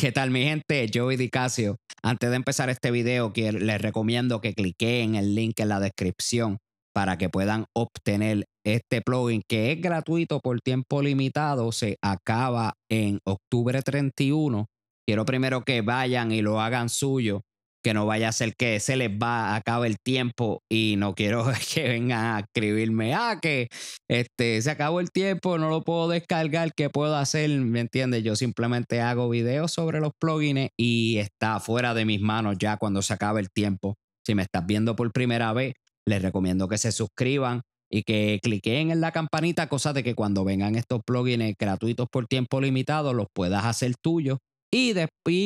¿Qué tal mi gente? Yo Joey DiCasio. Antes de empezar este video, les recomiendo que cliquen el link en la descripción para que puedan obtener este plugin que es gratuito por tiempo limitado. Se acaba en octubre 31. Quiero primero que vayan y lo hagan suyo que no vaya a ser que se les va, acabe el tiempo y no quiero que vengan a escribirme, ah, que este, se acabó el tiempo, no lo puedo descargar, ¿qué puedo hacer? ¿Me entiendes? Yo simplemente hago videos sobre los plugins y está fuera de mis manos ya cuando se acabe el tiempo. Si me estás viendo por primera vez, les recomiendo que se suscriban y que cliquen en la campanita, cosa de que cuando vengan estos plugins gratuitos por tiempo limitado los puedas hacer tuyo y,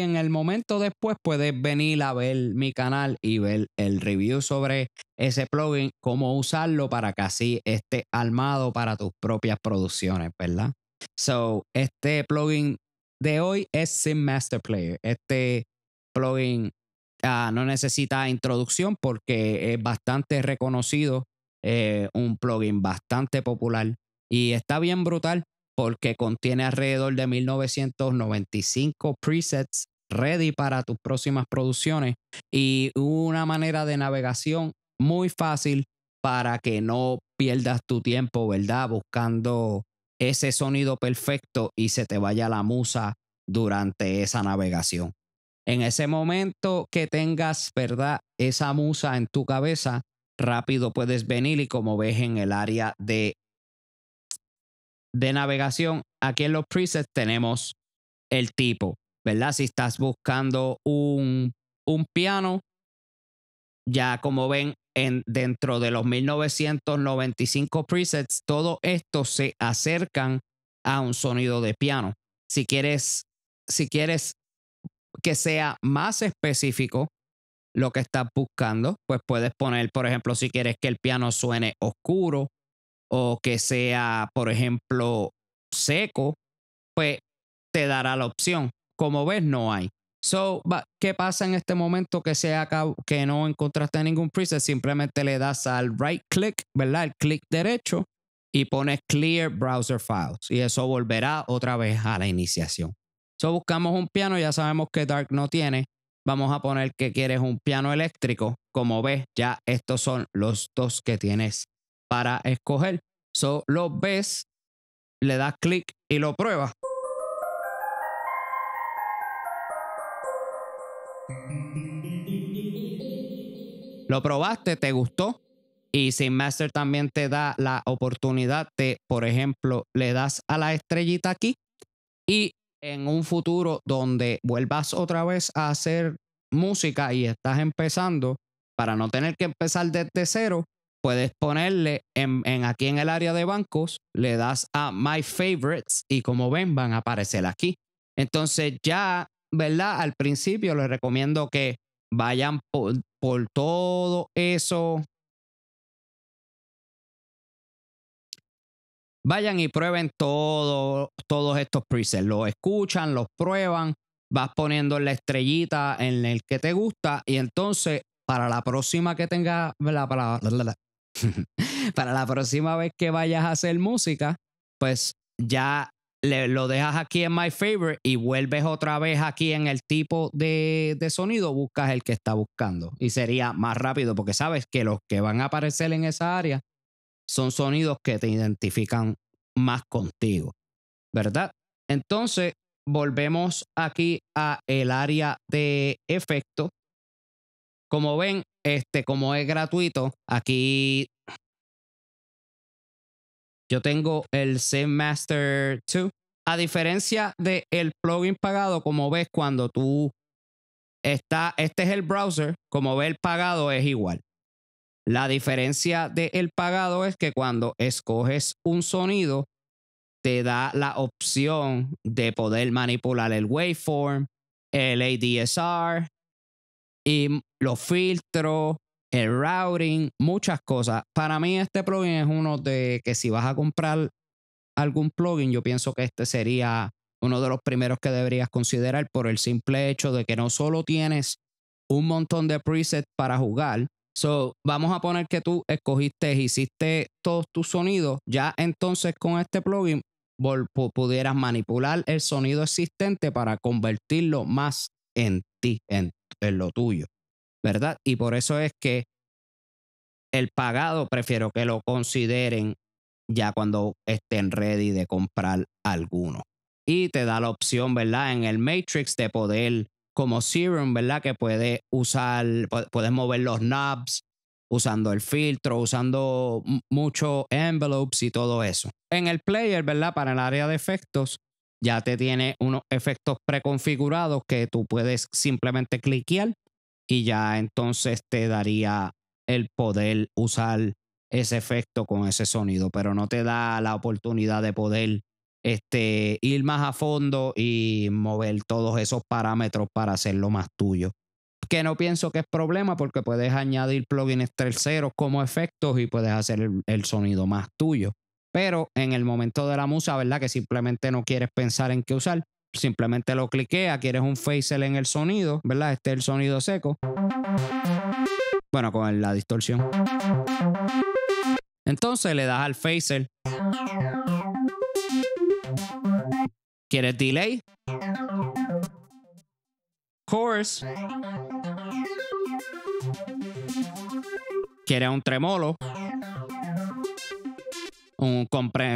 en el momento después puedes venir a ver mi canal y ver el review sobre ese plugin, cómo usarlo para que así esté armado para tus propias producciones, ¿verdad? So, este plugin de hoy es Sim Master Player. Este plugin ah, no necesita introducción porque es bastante reconocido, eh, un plugin bastante popular y está bien brutal porque contiene alrededor de 1995 presets ready para tus próximas producciones y una manera de navegación muy fácil para que no pierdas tu tiempo, ¿verdad? Buscando ese sonido perfecto y se te vaya la musa durante esa navegación. En ese momento que tengas, ¿verdad? Esa musa en tu cabeza, rápido puedes venir y como ves en el área de de navegación, aquí en los presets tenemos el tipo, ¿verdad? Si estás buscando un, un piano, ya como ven, en, dentro de los 1995 presets, todo esto se acercan a un sonido de piano. Si quieres, si quieres que sea más específico lo que estás buscando, pues puedes poner, por ejemplo, si quieres que el piano suene oscuro, o que sea, por ejemplo, seco, pues te dará la opción. Como ves, no hay. So, ¿qué pasa en este momento que que no encontraste ningún preset? Simplemente le das al right click, ¿verdad? El clic derecho y pones clear browser files y eso volverá otra vez a la iniciación. So, buscamos un piano, ya sabemos que Dark no tiene. Vamos a poner que quieres un piano eléctrico. Como ves, ya estos son los dos que tienes para escoger. solo ves, le das clic y lo pruebas. Lo probaste, te gustó. Y sin Master también te da la oportunidad de, por ejemplo, le das a la estrellita aquí y en un futuro donde vuelvas otra vez a hacer música y estás empezando, para no tener que empezar desde cero, puedes ponerle en, aquí en el área de bancos, le das a My Favorites y como ven van a aparecer aquí. Entonces ya, ¿verdad? Al principio les recomiendo que vayan por, todo eso. Vayan y prueben todo, todos estos presets. Los escuchan, los prueban, vas poniendo la estrellita en el que te gusta y entonces para la próxima que tenga, para, para la próxima vez que vayas a hacer música, pues ya lo dejas aquí en My Favorite y vuelves otra vez aquí en el tipo de, de, sonido, buscas el que está buscando. Y sería más rápido porque sabes que los que van a aparecer en esa área son sonidos que te identifican más contigo, ¿verdad? Entonces, volvemos aquí a el área de efecto. Como ven, este, como es gratuito, aquí yo tengo el Zen Master 2. A diferencia del el plugin pagado, como ves, cuando tú está, este es el browser, como ves, el pagado es igual. La diferencia del el pagado es que cuando escoges un sonido, te da la opción de poder manipular el waveform, el ADSR, y los filtros, el routing, muchas cosas. Para mí este plugin es uno de que si vas a comprar algún plugin, yo pienso que este sería uno de los primeros que deberías considerar por el simple hecho de que no solo tienes un montón de presets para jugar, So, vamos a poner que tú escogiste, hiciste todos tus sonidos. Ya entonces con este plugin pudieras manipular el sonido existente para convertirlo más en ti, en es lo tuyo, ¿verdad? Y por eso es que el pagado prefiero que lo consideren ya cuando estén ready de comprar alguno. Y te da la opción, ¿verdad? En el Matrix de poder, como Serum, ¿verdad? Que puede usar, puedes mover los knobs usando el filtro, usando muchos envelopes y todo eso. En el player, ¿verdad? Para el área de efectos, ya te tiene unos efectos preconfigurados que tú puedes simplemente cliquear y ya entonces te daría el poder usar ese efecto con ese sonido, pero no te da la oportunidad de poder este, ir más a fondo y mover todos esos parámetros para hacerlo más tuyo. Que no pienso que es problema porque puedes añadir plugins terceros como efectos y puedes hacer el sonido más tuyo. Pero en el momento de la musa, ¿verdad? Que simplemente no quieres pensar en qué usar, simplemente lo cliquea, quieres un fader en el sonido, ¿verdad? Este es el sonido seco. Bueno, con la distorsión. Entonces le das al fader, ¿Quieres delay? Chorus. ¿Quieres un tremolo?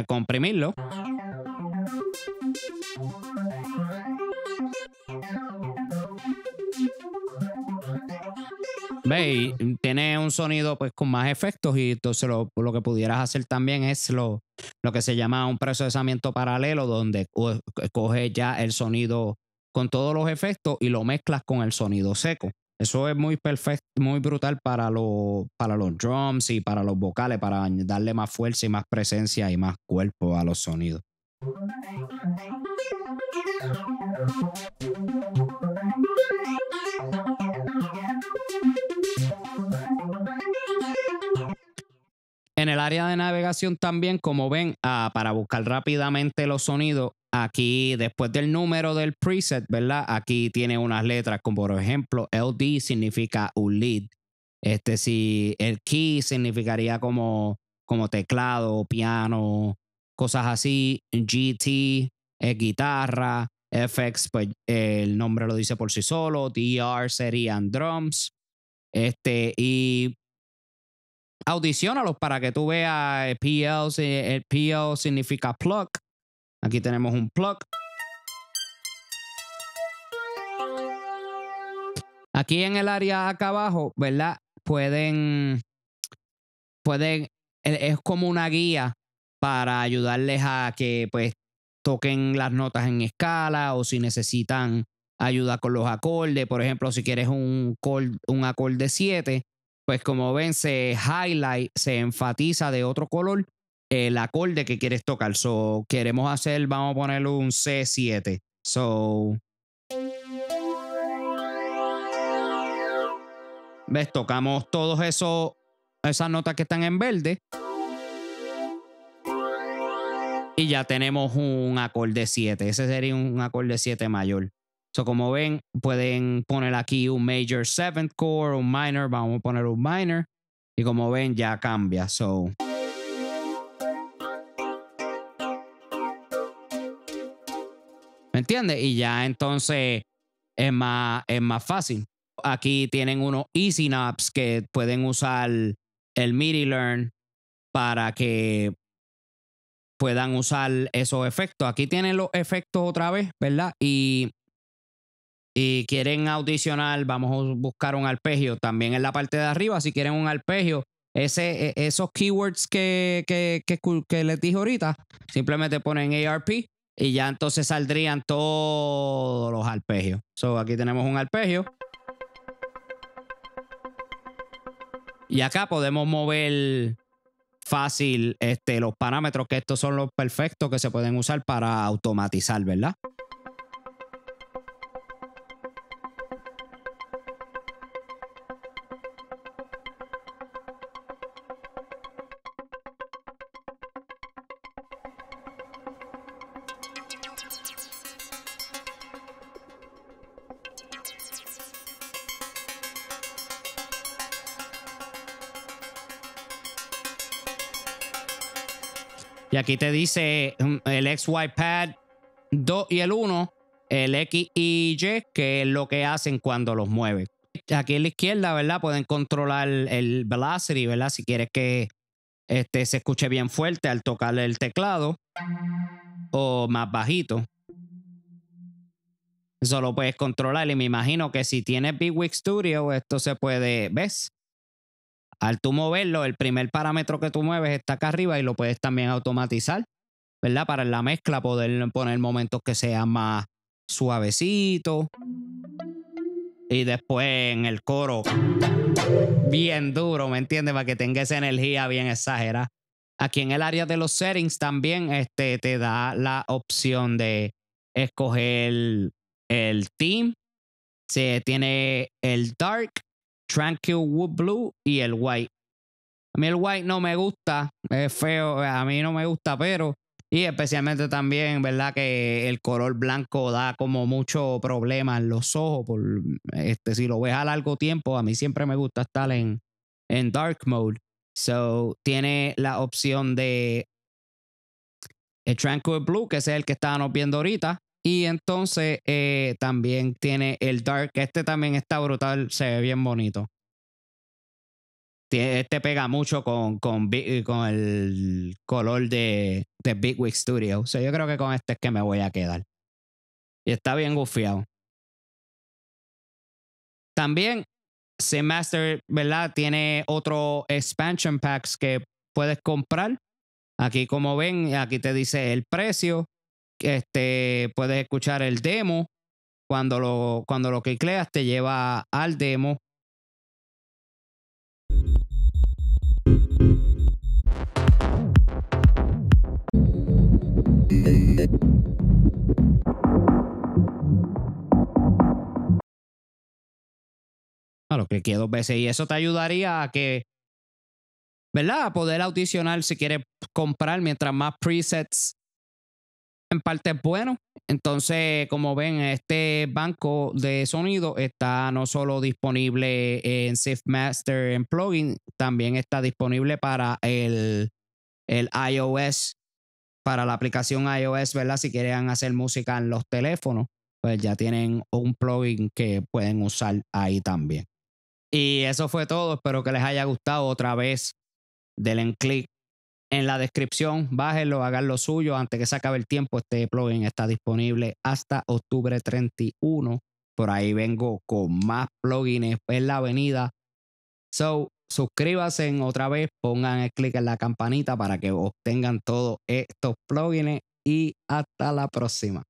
comprimirlo. ¿Veis? Tiene un sonido pues con más efectos y entonces lo, lo que pudieras hacer también es lo, lo, que se llama un procesamiento paralelo donde coges ya el sonido con todos los efectos y lo mezclas con el sonido seco. Eso es muy perfecto, muy brutal para, para los drums y para los vocales, para darle más fuerza y más presencia y más cuerpo a los sonidos. En el área de navegación también, como ven, ah, para buscar rápidamente los sonidos, Aquí, después del número del preset, ¿verdad? Aquí tiene unas letras, como por ejemplo, LD significa un lead. Este, si el key significaría como, como teclado, piano, cosas así. GT es eh, guitarra. FX, pues eh, el nombre lo dice por sí solo. DR serían drums. Este, y audiciónalos para que tú veas. Eh, PL, el PL significa plug. Aquí tenemos un plug. Aquí en el área acá abajo, ¿verdad? Pueden, pueden, e-, es como una guía para ayudarles a que pues toquen las notas en escala o si necesitan ayuda con los acordes. Por ejemplo, si quieres un, un acorde 7, pues como ven, se highlight, se enfatiza de otro color el acorde que quieres tocar. So, queremos hacer, vamos a poner un C7. So. ¿Ves? Tocamos todos esos esas notas que están en verde. Y ya tenemos un acorde 7. Ese sería un acorde 7 mayor. So, como ven, pueden poner aquí un major 7th chord, un minor. Vamos a poner un minor. Y como ven, ya cambia. So. entiende Y ya entonces es más, es más fácil. Aquí tienen unos Easy Naps que pueden usar el MIDI Learn para que puedan usar esos efectos. Aquí tienen los efectos otra vez, ¿verdad? Y, y quieren audicionar, vamos a buscar un arpegio también en la parte de arriba. Si quieren un arpegio, ese, e, esos keywords que, que, que, que les dije ahorita, simplemente ponen ARP y ya entonces saldrían todos los arpegios. So, aquí tenemos un arpegio. Y acá podemos mover fácil este, los parámetros, que estos son los perfectos que se pueden usar para automatizar, ¿verdad? Y aquí te dice mm, el XY pad 2 y el 1, el X y Y, que es lo que hacen cuando los mueven. Aquí en la izquierda, ¿verdad? Pueden controlar el velocity, ¿verdad? Si quieres que este, se escuche bien fuerte al tocar el teclado o más bajito. Eso lo puedes controlar y me imagino que si tienes Big Studio, esto se puede, ¿ves? al tú moverlo, el primer parámetro que tú mueves está acá arriba y lo puedes también automatizar, ¿verdad? Para la mezcla poder poner momentos que sean más suavecitos. Y después en el coro, bien duro, ¿me entiendes? Para que tenga esa energía bien exagera. Aquí en el área de los settings también este, te da la opción de escoger el, team. Se tiene el dark, Tranquil Wood Blue y el White. A mí el White no me gusta, es feo, a mí no me gusta, pero. Y especialmente también, ¿verdad? Que el color blanco da como mucho problema en los ojos. Por, este, si lo ves a largo tiempo, a mí siempre me gusta estar en, en dark mode. So, tiene la opción de el Tranquil Blue, que es el que estábamos viendo ahorita, y entonces eh, también tiene el Dark. Este también está brutal, se ve bien bonito. este pega mucho con, con, el color de, de Big Wig Studio. O sea, yo creo que con este es que me voy a quedar. Y está bien gufiado. También Sin Master, ¿verdad? Tiene otro expansion packs que puedes comprar. Aquí, como ven, aquí te dice el precio este, puedes escuchar el demo. Cuando lo, cuando lo clicleas te lleva al demo. A ah, lo que dos veces. Y eso te ayudaría a que, ¿verdad? A poder audicionar si quieres comprar mientras más presets en parte es bueno. Entonces, como ven, este banco de sonido está no solo disponible en Sif Master en plugin, también está disponible para el, iOS, para la aplicación iOS, ¿verdad? Si quieren hacer música en los teléfonos, pues ya tienen un plugin que pueden usar ahí también. Y eso fue todo. Espero que les haya gustado otra vez. Denle click en la descripción. Bájenlo, hagan lo suyo antes que se acabe el tiempo. Este plugin está disponible hasta octubre 31. Por ahí vengo con más plugins en la avenida. So, suscríbanse otra vez, pongan el clic en la campanita para que obtengan todos estos plugins y hasta la próxima.